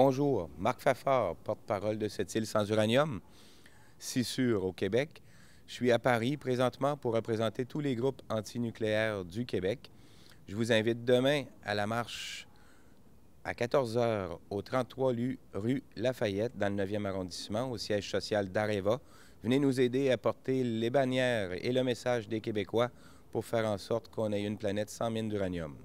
Bonjour, Marc Fafard, porte-parole de cette île sans uranium, si sûr au Québec. Je suis à Paris présentement pour représenter tous les groupes antinucléaires du Québec. Je vous invite demain à la marche à 14h au 33 rue Lafayette, dans le 9e arrondissement, au siège social d'Areva. Venez nous aider à porter les bannières et le message des Québécois pour faire en sorte qu'on ait une planète sans mine d'uranium.